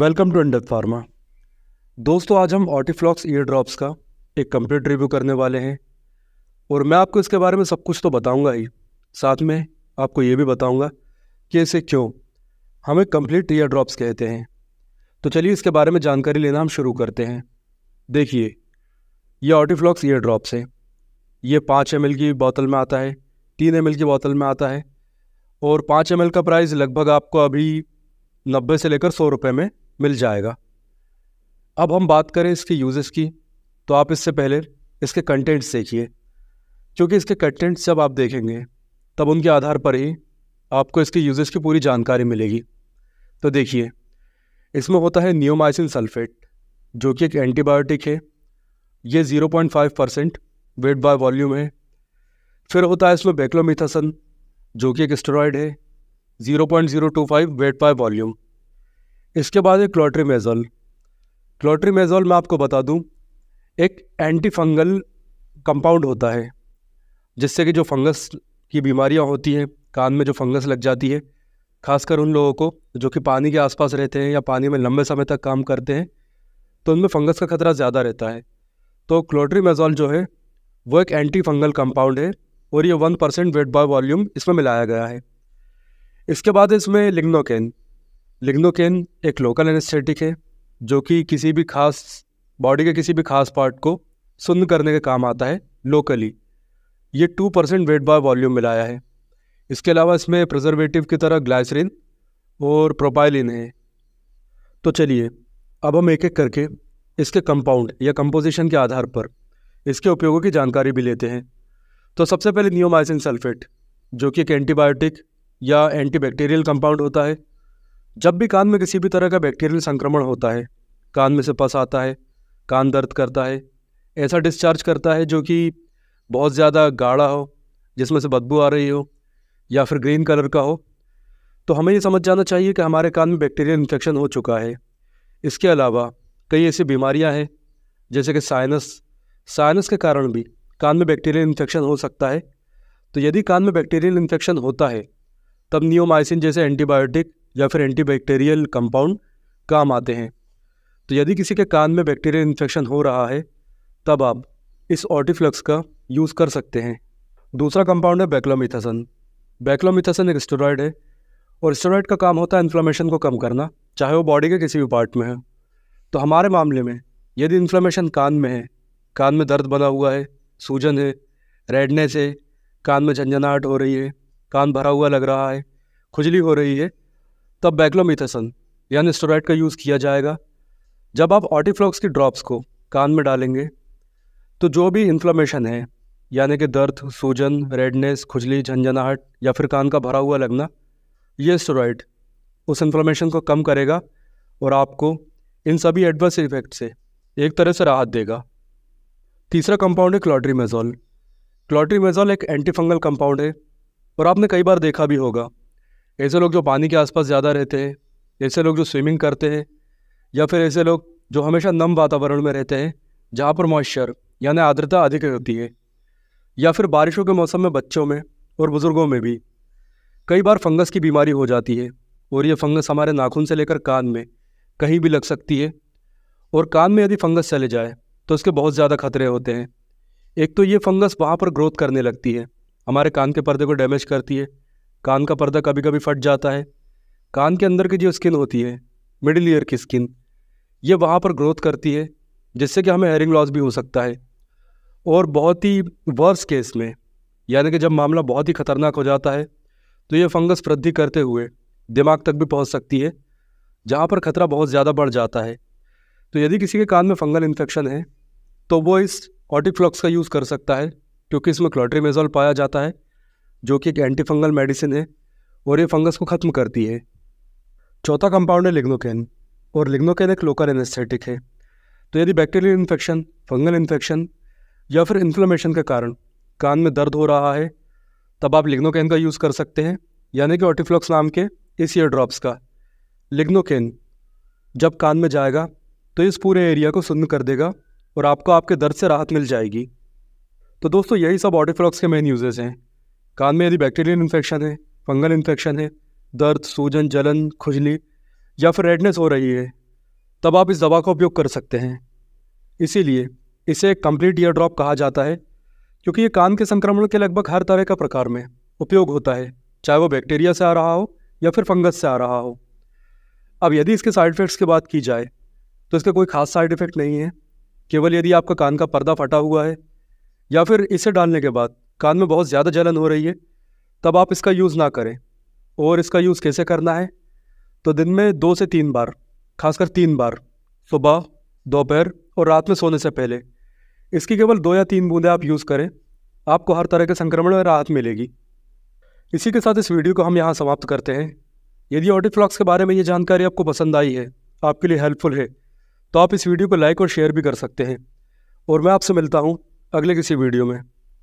welcome to इंडप pharma दोस्तों आज हम ऑटिफ्लॉक्स ईयर ड्रॉप्स का एक कंप्लीट रिव्यू करने वाले हैं और मैं आपको इसके बारे में सब कुछ तो बताऊंगा ही साथ में आपको ये भी बताऊंगा कि इसे क्यों हमें कंप्लीट ईयर ड्रॉप्स कहते हैं तो चलिए इसके बारे में जानकारी लेना हम शुरू करते हैं देखिए ये ऑटिफ्लॉक्स ईयर ड्रॉप्स है ये पाँच एम की बोतल में आता है तीन एम की बोतल में आता है और पाँच एम का प्राइस लगभग आपको अभी नब्बे से लेकर सौ रुपये में मिल जाएगा अब हम बात करें इसके यूजेस की तो आप इससे पहले इसके कंटेंट्स देखिए क्योंकि इसके कंटेंट्स जब आप देखेंगे तब उनके आधार पर ही आपको इसके यूजेस की पूरी जानकारी मिलेगी तो देखिए इसमें होता है नियोमाइसिन सल्फेट जो कि एक एंटीबायोटिक है ये 0.5 परसेंट वेट बाय वॉल्यूम है फिर होता है इसमें बेक्लोमिथासन जो कि एक स्टेरॉयड है 0.025 वेट बाय वॉल्यूम इसके बाद है क्लोट्रीमेजोल क्लोट्रीमेजोल मैं आपको बता दूं एक एंटी फंगल कंपाउंड होता है जिससे कि जो फंगस की बीमारियां होती हैं कान में जो फंगस लग जाती है खासकर उन लोगों को जो कि पानी के आसपास रहते हैं या पानी में लंबे समय तक काम करते हैं तो उनमें फंगस का खतरा ज़्यादा रहता है तो क्लोट्रीमेजोल जो है वो एक एंटी फंगल कंपाउंड है और ये one percent weight by volume इसमें मिलाया गया है इसके बाद इसमें लिग्नोकैन लिग्नोकेन एक लोकल एनेस्थेटिक है जो कि किसी भी खास बॉडी के किसी भी खास पार्ट को सुन्न करने का काम आता है लोकली ये two percent weight by volume मिलाया है इसके अलावा इसमें प्रिजर्वेटिव की तरह ग्लाइसरीन और प्रोपाइलिन है तो चलिए अब हम एक एक करके इसके कंपाउंड या कंपोजिशन के आधार पर इसके उपयोगों की जानकारी भी लेते हैं तो सबसे पहले नियोमाइसिन सल्फेट जो कि एक एंटीबायोटिक या एंटीबैक्टीरियल कंपाउंड होता है जब भी कान में किसी भी तरह का बैक्टीरियल संक्रमण होता है कान में से पस आता है कान दर्द करता है ऐसा डिस्चार्ज करता है जो कि बहुत ज़्यादा गाढ़ा हो जिसमें से बदबू आ रही हो या फिर ग्रीन कलर का हो तो हमें ये समझ जाना चाहिए कि हमारे कान में बैक्टीरियल इन्फेक्शन हो चुका है इसके अलावा कई ऐसी बीमारियां हैं जैसे कि साइनस साइनस के कारण भी कान में बैक्टीरियल इन्फेक्शन हो सकता है तो यदि कान में बैक्टीरियल इन्फेक्शन होता है तब नियोमाइसिन जैसे एंटीबायोटिक या फिर एंटीबैक्टीरियल कंपाउंड काम आते हैं तो यदि किसी के कान में बैक्टीरियल इन्फेक्शन हो रहा है तब आप इस ऑटिफ्लक्स का यूज़ कर सकते हैं दूसरा कंपाउंड है बैक्लोमिथासन बैक्लोमिथासन एक स्टेरॉयड है और स्टेरॉयड का काम होता है इन्फ्लामेशन को कम करना चाहे वो बॉडी के किसी भी पार्ट में है तो हमारे मामले में यदि इन्फ्लामेशन कान में है कान में दर्द बना हुआ है सूजन है रेडनेस है कान में झंझनाहट हो रही है कान भरा हुआ लग रहा है खुजली हो रही है तब बैगलोमिथेसन यानी स्टोराइड का यूज़ किया जाएगा जब आप ऑटिफ्लॉक्स की ड्रॉप्स को कान में डालेंगे तो जो भी इन्फ्लामेशन है यानी कि दर्द सूजन रेडनेस खुजली झंझनाहट या फिर कान का भरा हुआ लगना ये स्टोराइड उस इन्फ्लामेशन को कम करेगा और आपको इन सभी एडवर्स इफेक्ट से एक तरह से राहत देगा तीसरा कंपाउंड है क्लॉट्रीमेजोल क्लॉट्रीमेजोल एक एंटीफंगल कंपाउंड है और आपने कई बार देखा भी होगा ऐसे लोग जो पानी के आसपास ज़्यादा रहते हैं ऐसे लोग जो स्विमिंग करते हैं या फिर ऐसे लोग जो हमेशा नम वातावरण में रहते हैं जहाँ पर मॉइस्चर यानी आर्द्रता अधिक होती है या फिर बारिशों के मौसम में बच्चों में और बुज़ुर्गों में भी कई बार फंगस की बीमारी हो जाती है और ये फंगस हमारे नाखून से लेकर कान में कहीं भी लग सकती है और कान में यदि फंगस चले जाए तो उसके बहुत ज़्यादा खतरे होते हैं एक तो ये फंगस वहाँ पर ग्रोथ करने लगती है हमारे कान के पर्दे को डैमेज करती है कान का पर्दा कभी कभी फट जाता है कान के अंदर की जो स्किन होती है मिडिल ईयर की स्किन ये वहाँ पर ग्रोथ करती है जिससे कि हमें हेयरिंग लॉस भी हो सकता है और बहुत ही वर्स केस में यानी कि जब मामला बहुत ही खतरनाक हो जाता है तो ये फंगस वृद्धि करते हुए दिमाग तक भी पहुंच सकती है जहाँ पर खतरा बहुत ज़्यादा बढ़ जाता है तो यदि किसी के कान में फंगल इन्फेक्शन है तो वो इस ऑटिक्लॉक्स का यूज़ कर सकता है क्योंकि इसमें क्लोट्रीमेजोल पाया जाता है जो कि एक एंटी फंगल मेडिसिन है और ये फंगस को ख़त्म करती है चौथा कंपाउंड है लिग्नोकेन और लिग्नोकेन एक लोकल एनेस्थेटिक है तो यदि बैक्टीरियल इन्फेक्शन फंगल इन्फेक्शन या फिर इन्फ्लोमेशन के कारण कान में दर्द हो रहा है तब आप लिग्नोकेन का यूज़ कर सकते हैं यानी कि ऑटिफ्लॉक्स नाम के इस ईयर ड्रॉप्स का लिग्नोकेन जब कान में जाएगा तो इस पूरे एरिया को सुन्न कर देगा और आपको आपके दर्द से राहत मिल जाएगी तो दोस्तों यही सब ऑटिफ्लॉक्स के मेन यूजेज हैं कान में यदि बैक्टीरियल इन्फेक्शन है फंगल इन्फेक्शन है दर्द सूजन जलन खुजली या फिर रेडनेस हो रही है तब आप इस दवा का उपयोग कर सकते हैं इसीलिए इसे कंप्लीट ईयर ड्रॉप कहा जाता है क्योंकि ये कान के संक्रमण के लगभग हर तरह का प्रकार में उपयोग होता है चाहे वो बैक्टीरिया से आ रहा हो या फिर फंगस से आ रहा हो अब यदि इसके साइड इफ़ेक्ट्स की बात की जाए तो इसका कोई खास साइड इफ़ेक्ट नहीं है केवल यदि आपका कान का पर्दा फटा हुआ है या फिर इसे डालने के बाद कान में बहुत ज़्यादा जलन हो रही है तब आप इसका यूज़ ना करें और इसका यूज़ कैसे करना है तो दिन में दो से तीन बार खासकर तीन बार सुबह दोपहर और रात में सोने से पहले इसकी केवल दो या तीन बूंदें आप यूज़ करें आपको हर तरह के संक्रमण में राहत मिलेगी इसी के साथ इस वीडियो को हम यहाँ समाप्त करते हैं यदि ऑडिफ्लॉक्स के बारे में ये जानकारी आपको पसंद आई है आपके लिए हेल्पफुल है तो आप इस वीडियो को लाइक और शेयर भी कर सकते हैं और मैं आपसे मिलता हूँ अगले किसी वीडियो में